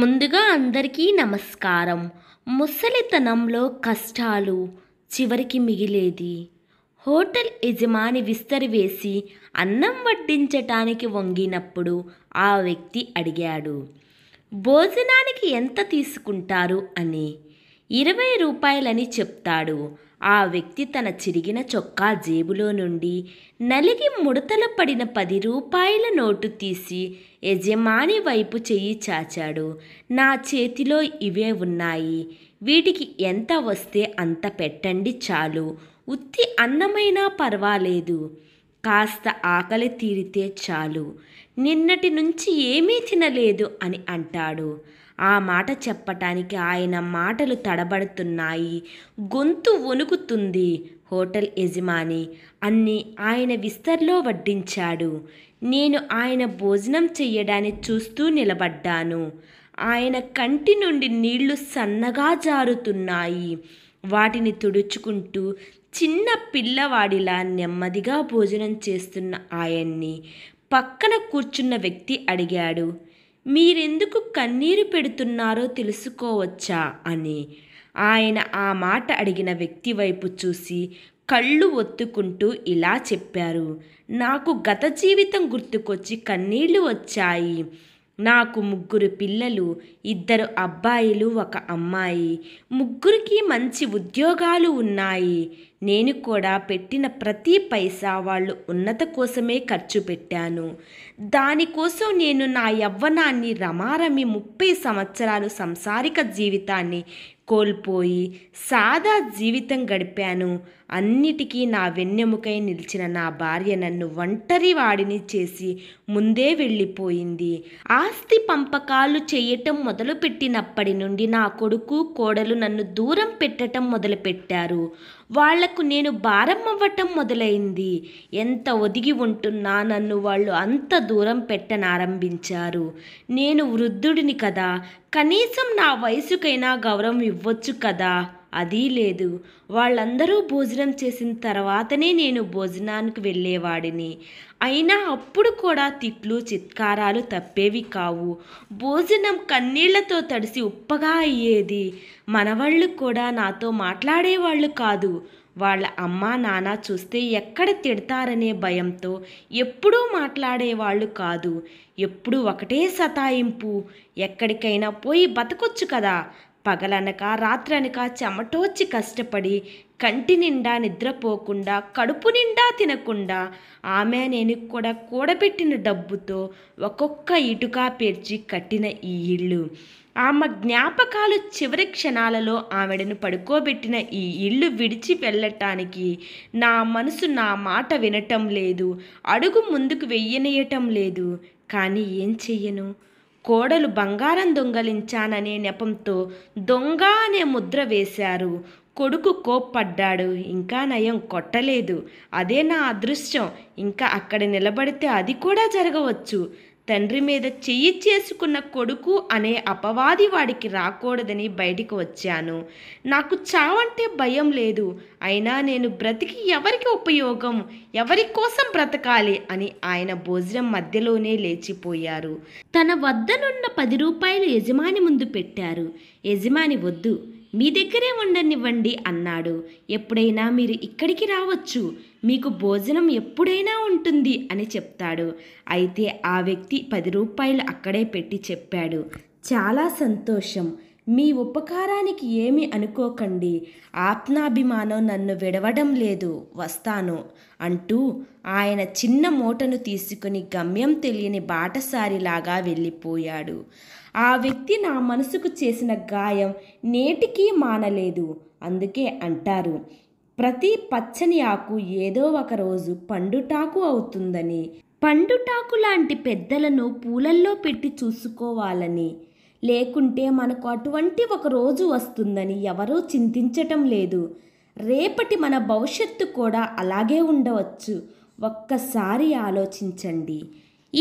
ముందుగా అందరికీ నమస్కారం ముసలితనంలో కష్టాలు చివరికి మిగిలేది హోటల్ యజమాని విస్తరి వేసి అన్నం వడ్డించటానికి వంగినప్పుడు ఆ వ్యక్తి అడిగాడు భోజనానికి ఎంత తీసుకుంటారు అని ఇరవై రూపాయలని చెప్తాడు ఆ వ్యక్తి తన చిరిగిన చొక్కా జేబులో నుండి నలిగి ముడతల పడిన పది రూపాయల నోటు తీసి యజమాని వైపు చెయ్యి చాచాడు నా చేతిలో ఇవే ఉన్నాయి వీటికి ఎంత వస్తే అంత పెట్టండి చాలు ఉత్తి అన్నమైనా పర్వాలేదు కాస్త ఆకలి తీరితే చాలు నిన్నటి నుంచి ఏమీ తినలేదు అని అంటాడు ఆ మాట చెప్పటానికి ఆయన మాటలు తడబడుతున్నాయి గొంతు వణుకుతుంది హోటల్ యజమాని అన్ని ఆయన విస్తర్లో వడ్డించాడు నేను ఆయన భోజనం చెయ్యడాన్ని చూస్తూ నిలబడ్డాను ఆయన కంటి నుండి నీళ్లు సన్నగా జారుతున్నాయి వాటిని తుడుచుకుంటూ చిన్న పిల్లవాడిలా నెమ్మదిగా భోజనం చేస్తున్న ఆయన్ని పక్కన కూర్చున్న వ్యక్తి అడిగాడు మీరెందుకు కన్నీరు పెడుతున్నారో తెలుసుకోవచ్చా అని ఆయన ఆ మాట అడిగిన వ్యక్తి వైపు చూసి కళ్ళు ఒత్తుకుంటూ ఇలా చెప్పారు నాకు గత జీవితం గుర్తుకొచ్చి కన్నీళ్లు వచ్చాయి నాకు ముగ్గురు పిల్లలు ఇద్దరు అబ్బాయిలు ఒక అమ్మాయి ముగ్గురికి మంచి ఉద్యోగాలు ఉన్నాయి నేను కూడా పెట్టిన ప్రతి పైసా వాళ్ళు ఉన్నత కోసమే ఖర్చు పెట్టాను దానికోసం నేను నా యవ్వనాన్ని రమారమి ముప్పై సంవత్సరాలు సంసారిక జీవితాన్ని కోల్పోయి సాదా జీవితం గడిపాను అన్నిటికీ నా వెన్నెముకై నిలిచిన నా భార్య నన్ను ఒంటరి వాడిని చేసి ముందే వెళ్ళిపోయింది ఆస్తి పంపకాలు చేయటం మొదలుపెట్టినప్పటి నుండి నా కొడుకు కోడలు నన్ను దూరం పెట్టడం మొదలుపెట్టారు వాళ్లకు నేను భారం అవ్వటం మొదలైంది ఎంత ఒదిగి ఉంటున్నా నన్ను వాళ్ళు అంత దూరం పెట్టనారంభించారు నేను వృద్ధుడిని కదా కనీసం నా వయసుకైనా గౌరవం ఇవ్వచ్చు కదా అది లేదు వాళ్ళందరూ భోజనం చేసిన తర్వాతనే నేను భోజనానికి వెళ్ళేవాడిని అయినా అప్పుడు కూడా తిట్లు చిత్కారాలు తప్పేవి కావు భోజనం కన్నీళ్లతో తడిసి ఉప్పగా అయ్యేది మనవాళ్ళు కూడా నాతో మాట్లాడేవాళ్ళు కాదు వాళ్ళ అమ్మా నాన్న చూస్తే ఎక్కడ తిడతారనే భయంతో ఎప్పుడూ మాట్లాడేవాళ్ళు కాదు ఎప్పుడూ ఒకటే సతాయింపు ఎక్కడికైనా పోయి బతకొచ్చు కదా పగలనక రాత్రనక చెమటోచి కష్టపడి కంటి నిండా నిద్రపోకుండా కడుపు నిండా తినకుండా ఆమె నేను కూడా కూడబెట్టిన డబ్బుతో ఒక్కొక్క ఇటుక పేర్చి కట్టిన ఈ ఇల్లు ఆమె జ్ఞాపకాలు చివరి క్షణాలలో ఆవిడను పడుకోబెట్టిన ఈ ఇల్లు విడిచి వెళ్ళటానికి నా మనసు నా మాట వినటం లేదు అడుగు ముందుకు వెయ్యనేయటం లేదు కానీ ఏం చెయ్యను కోడలు బంగారం దొంగలించాననే నెపంతో దొంగ అనే ముద్ర వేశారు కొడుకు కోప్పడ్డాడు ఇంకా నయం కొట్టలేదు అదే నా అదృశ్యం ఇంకా అక్కడ నిలబడితే అది కూడా జరగవచ్చు తండ్రి మీద చెయ్యి చేసుకున్న కొడుకు అనే అపవాది వాడికి రాకూడదని బయటికి వచ్చాను నాకు చావంటే భయం లేదు అయినా నేను బ్రతికి ఎవరికి ఉపయోగం ఎవరి కోసం బ్రతకాలి అని ఆయన భోజనం మధ్యలోనే లేచిపోయారు తన వద్దనున్న పది రూపాయలు యజమాని ముందు పెట్టారు యజమాని వద్దు మీ దగ్గరే ఉండనివ్వండి అన్నాడు ఎప్పుడైనా మీరు ఇక్కడికి రావచ్చు మీకు భోజనం ఎప్పుడైనా ఉంటుంది అని చెప్తాడు అయితే ఆ వ్యక్తి పది రూపాయలు అక్కడే పెట్టి చెప్పాడు చాలా సంతోషం మీ ఉపకారానికి ఏమి అనుకోకండి ఆత్మాభిమానం నన్ను విడవడం లేదు వస్తాను అంటూ ఆయన చిన్న మూటను తీసుకుని గమ్యం తెలియని బాటసారిలాగా వెళ్ళిపోయాడు ఆ వ్యక్తి నా మనసుకు చేసిన గాయం నేటికీ మానలేదు అందుకే అంటారు ప్రతి పచ్చని ఆకు ఏదో ఒక రోజు పండుటాకు అవుతుందని పండుటాకు లాంటి పెద్దలను పూలల్లో పెట్టి చూసుకోవాలని లేకుంటే మనకు అటువంటి ఒక రోజు వస్తుందని ఎవరూ చింతించటం లేదు రేపటి మన భవిష్యత్తు కూడా అలాగే ఉండవచ్చు ఒక్కసారి ఆలోచించండి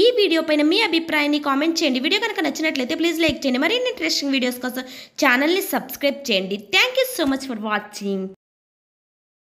ఈ వీడియో పైన మీ అభిప్రాయాన్ని కామెంట్ చేయండి వీడియో కనుక నచ్చినట్లయితే ప్లీజ్ లైక్ చేయండి మరిన్ని ఇంట్రెస్టింగ్ వీడియోస్ కోసం ఛానల్ని సబ్స్క్రైబ్ చేయండి thank you so much for watching